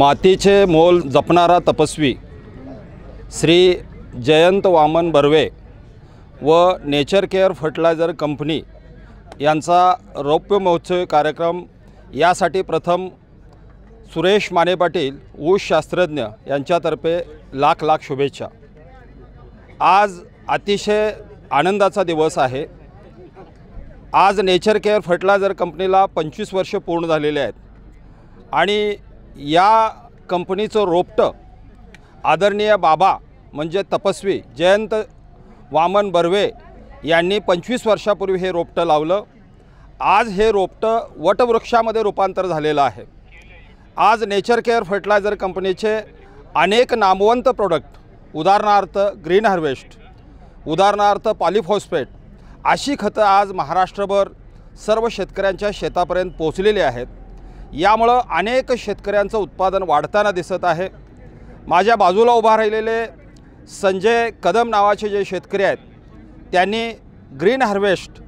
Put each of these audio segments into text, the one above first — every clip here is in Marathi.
मातीचे मोल जपणारा तपस्वी श्री जयंत वामन बर्वे व नेचर केअर फर्टिलायझर कंपनी यांचा रौप्य महोत्सवी कार्यक्रम यासाठी प्रथम सुरेश माने पाटील ऊस शास्त्रज्ञ यांच्यातर्फे लाख लाख शुभेच्छा आज अतिशय आनंदाचा दिवस आहे आज नेचर केअर फर्टिलायझर कंपनीला पंचवीस वर्ष पूर्ण झालेले आहेत आणि या कंपनीचं रोपटं आदरणीय बाबा म्हणजे तपस्वी जयंत वामन बर्वे यांनी पंचवीस वर्षापूर्वी हे रोपटं लावलं आज हे रोपटं वटवृक्षामध्ये रूपांतर झालेलं आहे आज नेचर केअर फर्टिलायझर कंपनीचे अनेक नामवंत प्रोडक्ट उदाहरणार्थ ग्रीन हार्वेस्ट उदाहरणार्थ पॉलिफॉस्फेट अशी खतं आज महाराष्ट्रभर सर्व शेतकऱ्यांच्या शेतापर्यंत पोचलेली आहेत यामुळं अनेक शेतकऱ्यांचं उत्पादन वाढताना दिसत आहे माझ्या बाजूला उभा राहिलेले संजय कदम नावाचे जे शेतकरी आहेत त्यांनी ग्रीन हार्वेस्ट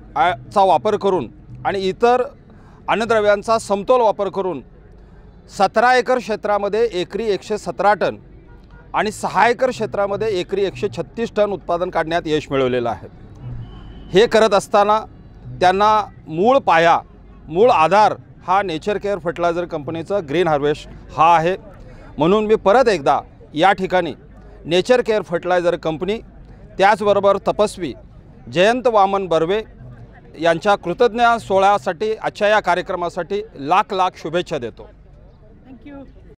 चा वापर करून आणि इतर अन्नद्रव्यांचा समतोल वापर करून सतरा एकर क्षेत्रामध्ये एकरी एकशे सतरा टन आणि सहा एकर क्षेत्रामध्ये एकरी एकशे छत्तीस टन उत्पादन काढण्यात यश मिळवलेलं आहे हे करत असताना त्यांना मूळ पाया मूळ आधार हा नेचर केअर फर्टिलायझर कंपनीचा ग्रीन हार्वेस्ट हा आहे म्हणून मी परत एकदा या ठिकाणी नेचर केअर फर्टिलायझर कंपनी त्याचबरोबर तपस्वी जयंत वामन बर्वे यांच्या कृतज्ञ सोहळ्यासाठी आजच्या या कार्यक्रमासाठी लाख लाख शुभेच्छा देतो थँक्यू